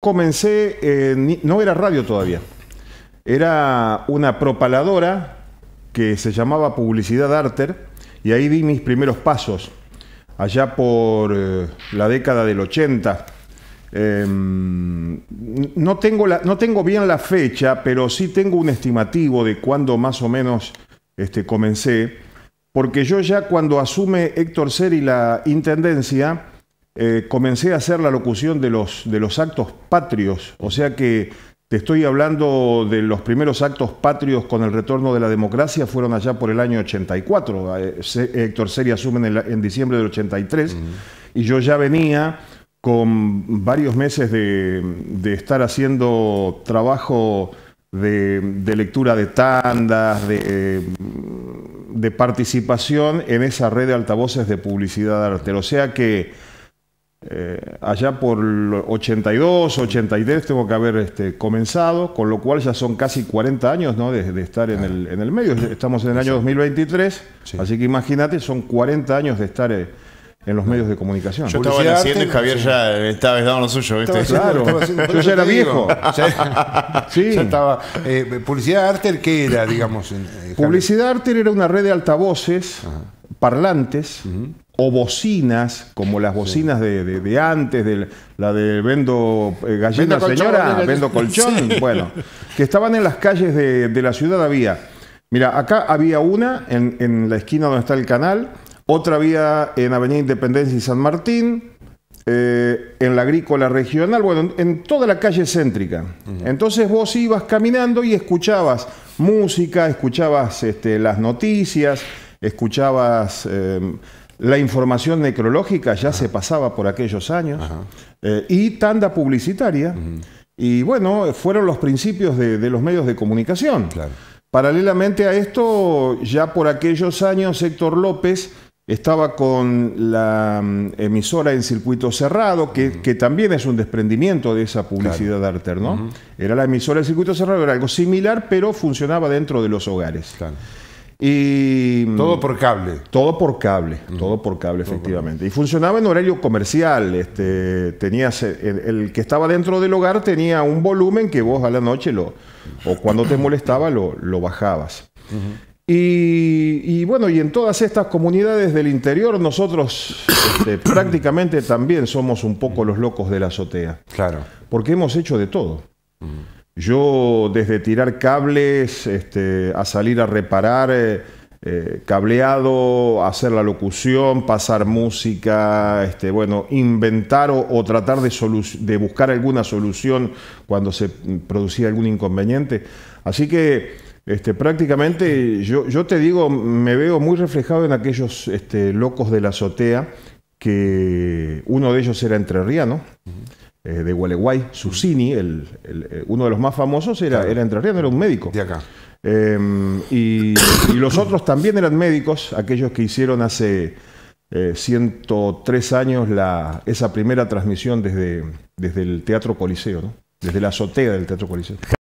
comencé, eh, no era radio todavía, era una propaladora que se llamaba Publicidad Arter y ahí di mis primeros pasos, allá por eh, la década del 80. Em, no, tengo la, no tengo bien la fecha, pero sí tengo un estimativo de cuándo más o menos este, comencé, porque yo ya cuando asume Héctor Seri la Intendencia, eh, comencé a hacer la locución de los, de los actos patrios, o sea que te estoy hablando de los primeros actos patrios con el retorno de la democracia, fueron allá por el año 84. Eh, Héctor Seri asume en, en diciembre del 83 y yo ya venía con varios meses de, de estar haciendo trabajo de, lectura de tandas, de, de, participación en esa red de altavoces de publicidad arte. O sea que eh, allá por 82, 83 tengo que haber este, comenzado, con lo cual ya son casi 40 años ¿no? de, estar en, el, medio. Estamos en el año 2023, así que imagínate, son 40 años de estar... Eh, en los medios de comunicación. Yo estaba naciendo y Javier ya estaba dando lo suyo, claro, yo ya era viejo. publicidad Arter, ¿qué era, digamos? Eh, publicidad Arter era una red de altavoces, parlantes, o bocinas, como las bocinas de, antes, de la de vendo eh, gallina señora, vendo colchón, bueno, que estaban en las calles de, la ciudad había. Mira, acá había una en, la esquina donde está el canal, otra había en Avenida Independencia y San Martín, eh, en la agrícola regional, bueno, en, toda la calle céntrica. Entonces vos ibas caminando y escuchabas música, escuchabas este, las noticias, escuchabas... Em, la información necrológica ya se pasaba por aquellos años eh, y tanda publicitaria. Y bueno, fueron los principios de, los medios de comunicación. Paralelamente a esto, ya por aquellos años Héctor López estaba con la mm, emisora en circuito cerrado, que, también es un desprendimiento de esa publicidad de Arter, ¿no? Era la emisora en circuito cerrado, era algo similar, pero funcionaba dentro de los hogares. Claro. Y, mm, todo por cable. Todo por cable, todo por cable, efectivamente. Y funcionaba en horario comercial. Este, tenías eh, el, que estaba dentro del hogar tenía un volumen que vos a la noche lo, o cuando te molestaba lo, bajabas. y, bueno, y en todas estas comunidades del interior, nosotros este, prácticamente también somos un poco los locos de la azotea. Claro. Porque hemos hecho de todo. Yo desde tirar cables este, a salir a reparar eh, eh, cableado, hacer la locución, pasar música, este, bueno, inventar o, tratar de, buscar alguna solución cuando se producía algún inconveniente. Así que este, prácticamente yo, te digo, me veo muy reflejado en aquellos locos de la azotea, que uno de ellos era Entre no eh, de Gualeguay, Susini, el, eh, uno de los más famosos, era, era era entrerriano, era un médico. De acá. Em, y, los otros también eran médicos, aquellos que hicieron hace 103 eh, años la, esa primera transmisión desde, desde el Teatro Coliseo, ¿no? desde la azotea del Teatro Coliseo.